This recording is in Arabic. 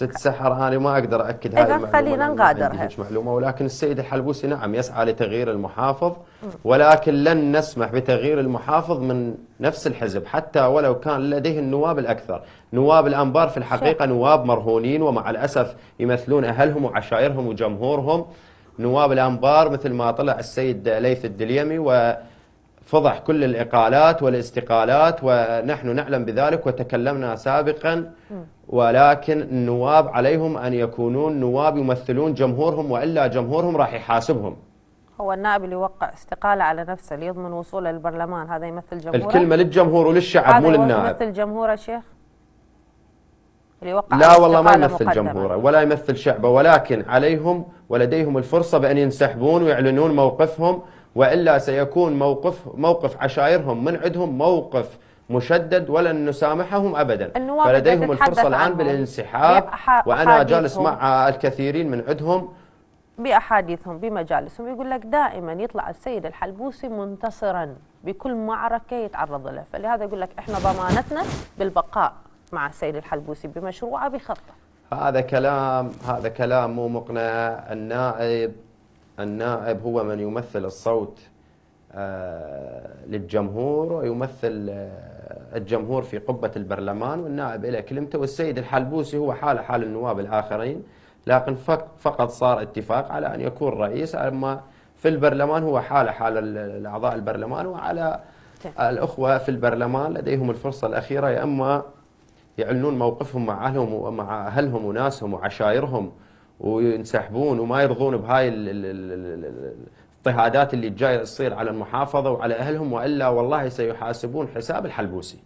ست سحر هاني ما اقدر اكد هذه المعلومه خلينا نغادرها مش معلومه ولكن السيد الحلبوسي نعم يسعى لتغيير المحافظ ولكن لن نسمح بتغيير المحافظ من نفس الحزب حتى ولو كان لديه النواب الاكثر، نواب الانبار في الحقيقه نواب مرهونين ومع الاسف يمثلون اهلهم وعشائرهم وجمهورهم. نواب الانبار مثل ما طلع السيد ليث الدليمي و فضح كل الإقالات والاستقالات ونحن نعلم بذلك وتكلمنا سابقا ولكن النواب عليهم أن يكونون نواب يمثلون جمهورهم وإلا جمهورهم راح يحاسبهم هو النائب اللي يوقع استقالة على نفسه ليضمن وصوله للبرلمان هذا يمثل جمهوره الكلمة للجمهور وللشعب مو للنائب هذا يمثل جمهوره شيخ اللي وقع لا والله ما يمثل مقدمة. جمهوره ولا يمثل شعبه ولكن عليهم ولديهم الفرصة بأن ينسحبون ويعلنون موقفهم وإلا سيكون موقف موقف عشائرهم من عندهم موقف مشدد ولن نسامحهم ابدا فلديهم الفرصه الان بالانسحاب وانا جالس مع الكثيرين من عندهم باحاديثهم بمجالسهم يقول لك دائما يطلع السيد الحلبوسي منتصرا بكل معركه يتعرض لها فلهذا يقول لك احنا ضمانتنا بالبقاء مع السيد الحلبوسي بمشروعه بخطه هذا كلام هذا كلام مو مقنع النائب النائب هو من يمثل الصوت آه، للجمهور ويمثل آه، الجمهور في قبة البرلمان والنائب إلى كلمته والسيد الحلبوسي هو حالة حال النواب الآخرين لكن فقط صار اتفاق على أن يكون رئيس أما في البرلمان هو حالة حال الأعضاء البرلمان وعلى طيب. الأخوة في البرلمان لديهم الفرصة الأخيرة يا إما يعلنون موقفهم مع أهلهم ومع أهلهم وناسهم وعشائرهم وينسحبون وما يرضون بهاي الاضطهادات اللي جايه تصير على المحافظه وعلى اهلهم والا والله سيحاسبون حساب الحلبوسي